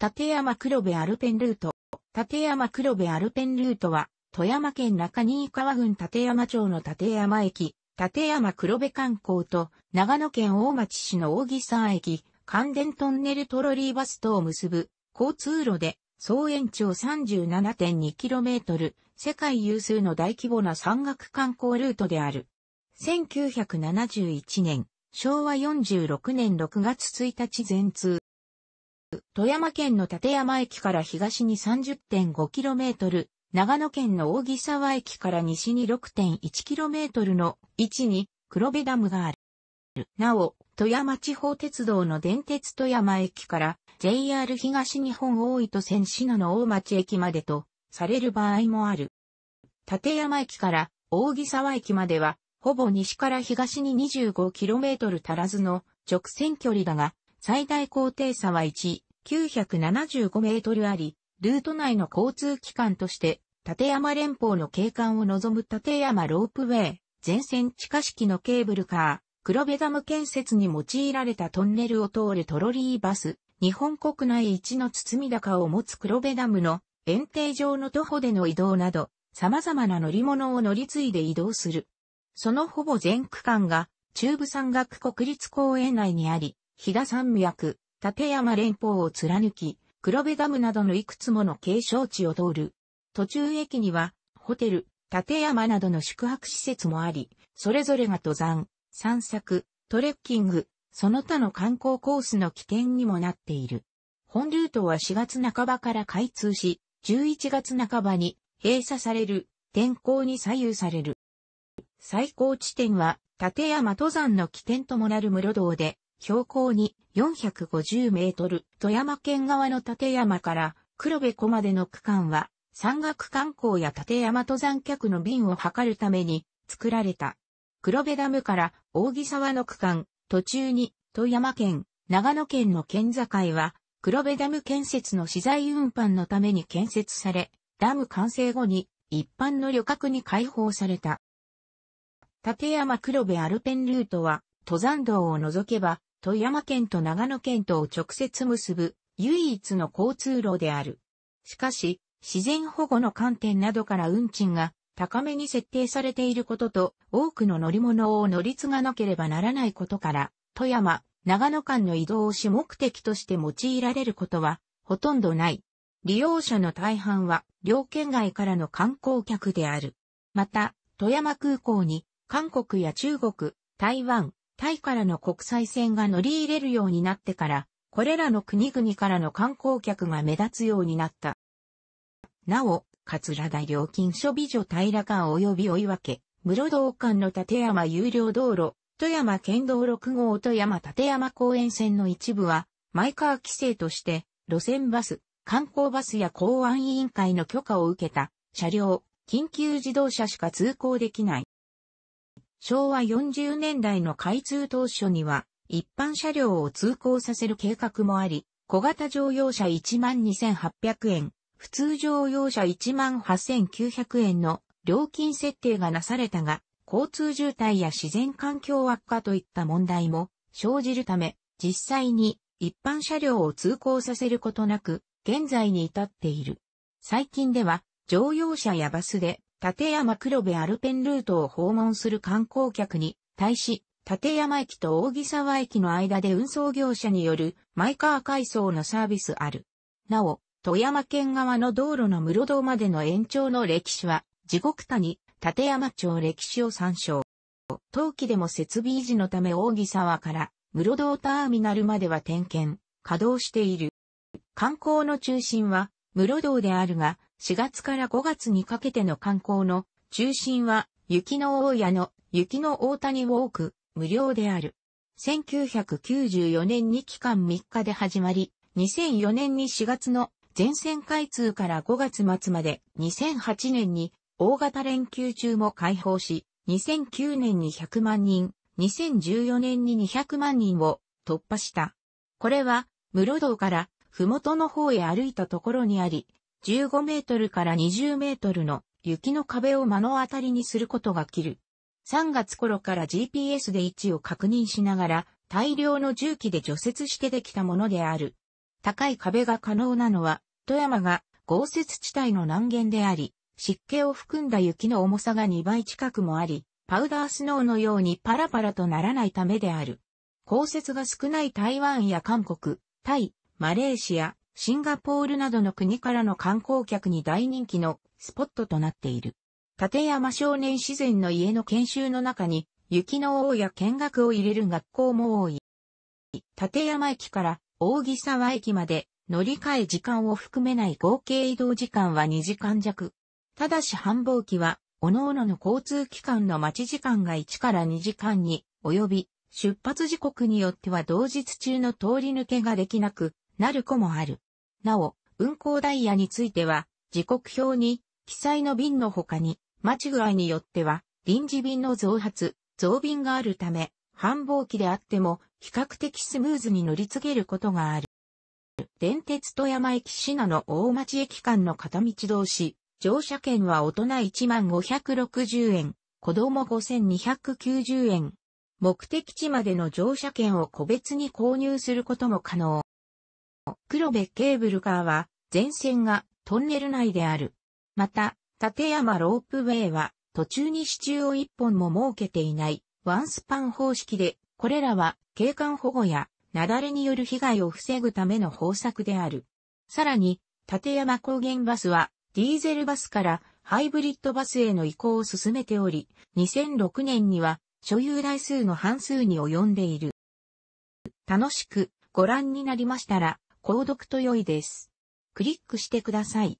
立山黒部アルペンルート。立山黒部アルペンルートは、富山県中新川郡立山町の立山駅、立山黒部観光と、長野県大町市の大木山駅、関電トンネルトロリーバストを結ぶ、交通路で、総延長 37.2km、世界有数の大規模な山岳観光ルートである。1971年、昭和46年6月1日全通。富山県の立山駅から東に 30.5km、長野県の大木沢駅から西に 6.1km の位置に黒部ダムがある。なお、富山地方鉄道の電鉄富山駅から JR 東日本大糸線信濃大町駅までとされる場合もある。立山駅から大木沢駅までは、ほぼ西から東に 25km 足らずの直線距離だが、最大高低差は1、975メートルあり、ルート内の交通機関として、立山連峰の景観を望む立山ロープウェイ、全線地下式のケーブルカー、黒部ダム建設に用いられたトンネルを通るトロリーバス、日本国内一の包み高を持つ黒部ダムの園庭上の徒歩での移動など、様々な乗り物を乗り継いで移動する。そのほぼ全区間が中部山岳国立公園内にあり、飛騨山脈、立山連峰を貫き、黒部ダムなどのいくつもの景勝地を通る。途中駅には、ホテル、立山などの宿泊施設もあり、それぞれが登山、散策、トレッキング、その他の観光コースの起点にもなっている。本ルートは4月半ばから開通し、11月半ばに閉鎖される、天候に左右される。最高地点は、立山登山の起点ともなる室堂で、標高に450メートル、富山県側の立山から黒部湖までの区間は、山岳観光や立山登山客の便を図るために作られた。黒部ダムから大木沢の区間、途中に富山県、長野県の県境は、黒部ダム建設の資材運搬のために建設され、ダム完成後に一般の旅客に開放された。立山黒部アルペンルートは、登山道を除けば、富山県と長野県とを直接結ぶ唯一の交通路である。しかし、自然保護の観点などから運賃が高めに設定されていることと、多くの乗り物を乗り継がなければならないことから、富山、長野間の移動を主目的として用いられることは、ほとんどない。利用者の大半は、両県外からの観光客である。また、富山空港に、韓国や中国、台湾、タイからの国際線が乗り入れるようになってから、これらの国々からの観光客が目立つようになった。なお、桂田料金所美女平間及び追い分、け、室堂間の立山有料道路、富山県道6号富山立山公園線の一部は、マイカー規制として、路線バス、観光バスや公安委員会の許可を受けた、車両、緊急自動車しか通行できない。昭和40年代の開通当初には、一般車両を通行させる計画もあり、小型乗用車12,800円、普通乗用車18,900円の料金設定がなされたが、交通渋滞や自然環境悪化といった問題も生じるため、実際に一般車両を通行させることなく、現在に至っている。最近では、乗用車やバスで立山黒部アルペンルートを訪問する観光客に対し、立山駅と大木沢駅の間で運送業者によるマイカー改装のサービスある。なお、富山県側の道路の室堂までの延長の歴史は、地獄谷、立山町歴史を参照。冬季でも設備維持のため大木沢から室堂ターミナルまでは点検、稼働している。観光の中心は室堂であるが、4月から5月にかけての観光の中心は雪の大屋の雪の大谷ウォーク無料である。1994年に期間3日で始まり、2004年に4月の全線開通から5月末まで2008年に大型連休中も開放し、2009年に100万人、2014年に200万人を突破した。これは、室堂から、ふもとの方へ歩いたところにあり、15メートルから20メートルの雪の壁を目の当たりにすることが切る。3月頃から GPS で位置を確認しながら大量の重機で除雪してできたものである。高い壁が可能なのは富山が豪雪地帯の南限であり、湿気を含んだ雪の重さが2倍近くもあり、パウダースノーのようにパラパラとならないためである。降雪が少ない台湾や韓国、タイ、マレーシア、シンガポールなどの国からの観光客に大人気のスポットとなっている。立山少年自然の家の研修の中に、雪の王や見学を入れる学校も多い。立山駅から大木沢駅まで乗り換え時間を含めない合計移動時間は2時間弱。ただし繁忙期は、各々の交通機関の待ち時間が1から2時間に及び、出発時刻によっては同日中の通り抜けができなくなる子もある。なお、運行ダイヤについては、時刻表に、記載の便の他に、待ち具合によっては、臨時便の増発、増便があるため、繁忙期であっても、比較的スムーズに乗り継げることがある。電鉄富山駅ナの大町駅間の片道同士、乗車券は大人1560円、子供5290円。目的地までの乗車券を個別に購入することも可能。黒部ケーブルカーは全線がトンネル内である。また、立山ロープウェイは途中に支柱を一本も設けていないワンスパン方式で、これらは景観保護や雪崩による被害を防ぐための方策である。さらに、立山高原バスはディーゼルバスからハイブリッドバスへの移行を進めており、2006年には所有台数の半数に及んでいる。楽しくご覧になりましたら、購読と良いです。クリックしてください。